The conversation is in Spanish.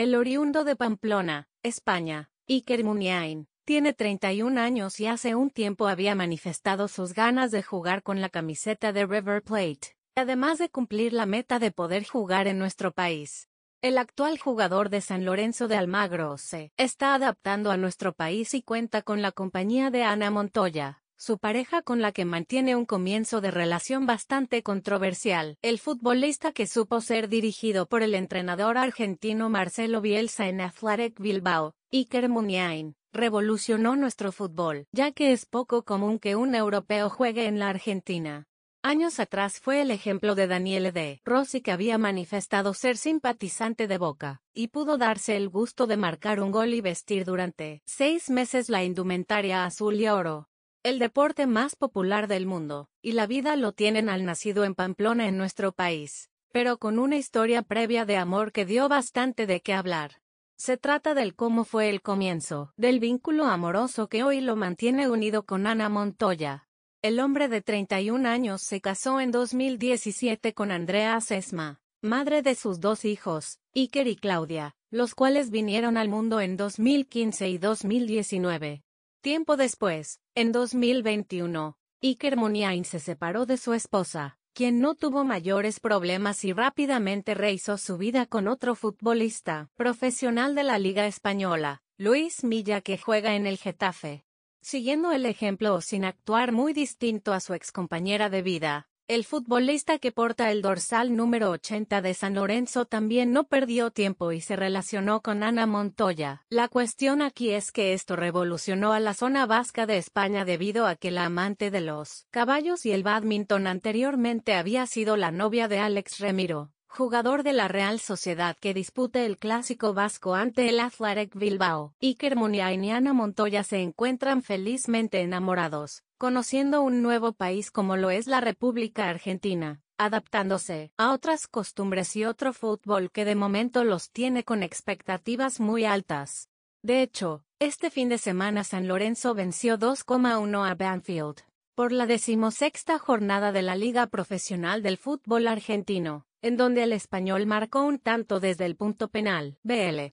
El oriundo de Pamplona, España, Iker Muniain, tiene 31 años y hace un tiempo había manifestado sus ganas de jugar con la camiseta de River Plate, además de cumplir la meta de poder jugar en nuestro país. El actual jugador de San Lorenzo de Almagro se está adaptando a nuestro país y cuenta con la compañía de Ana Montoya, su pareja con la que mantiene un comienzo de relación bastante controversial. El futbolista que supo ser dirigido por el entrenador argentino Marcelo Bielsa en Athletic Bilbao, Iker Muniain, revolucionó nuestro fútbol, ya que es poco común que un europeo juegue en la Argentina. Años atrás fue el ejemplo de Daniel D. Rossi que había manifestado ser simpatizante de Boca, y pudo darse el gusto de marcar un gol y vestir durante seis meses la indumentaria azul y oro el deporte más popular del mundo, y la vida lo tienen al nacido en Pamplona en nuestro país, pero con una historia previa de amor que dio bastante de qué hablar. Se trata del cómo fue el comienzo, del vínculo amoroso que hoy lo mantiene unido con Ana Montoya. El hombre de 31 años se casó en 2017 con Andrea Sesma, madre de sus dos hijos, Iker y Claudia, los cuales vinieron al mundo en 2015 y 2019. Tiempo después, en 2021, Iker Muniain se separó de su esposa, quien no tuvo mayores problemas y rápidamente rehizo su vida con otro futbolista profesional de la Liga Española, Luis Milla que juega en el Getafe. Siguiendo el ejemplo o sin actuar muy distinto a su excompañera de vida, el futbolista que porta el dorsal número 80 de San Lorenzo también no perdió tiempo y se relacionó con Ana Montoya. La cuestión aquí es que esto revolucionó a la zona vasca de España debido a que la amante de los caballos y el badminton anteriormente había sido la novia de Alex Remiro jugador de la Real Sociedad que disputa el Clásico Vasco ante el Athletic Bilbao. Iker Muniain y Ana Montoya se encuentran felizmente enamorados, conociendo un nuevo país como lo es la República Argentina, adaptándose a otras costumbres y otro fútbol que de momento los tiene con expectativas muy altas. De hecho, este fin de semana San Lorenzo venció 2,1 a Banfield por la decimosexta jornada de la Liga Profesional del Fútbol Argentino, en donde el español marcó un tanto desde el punto penal. BL.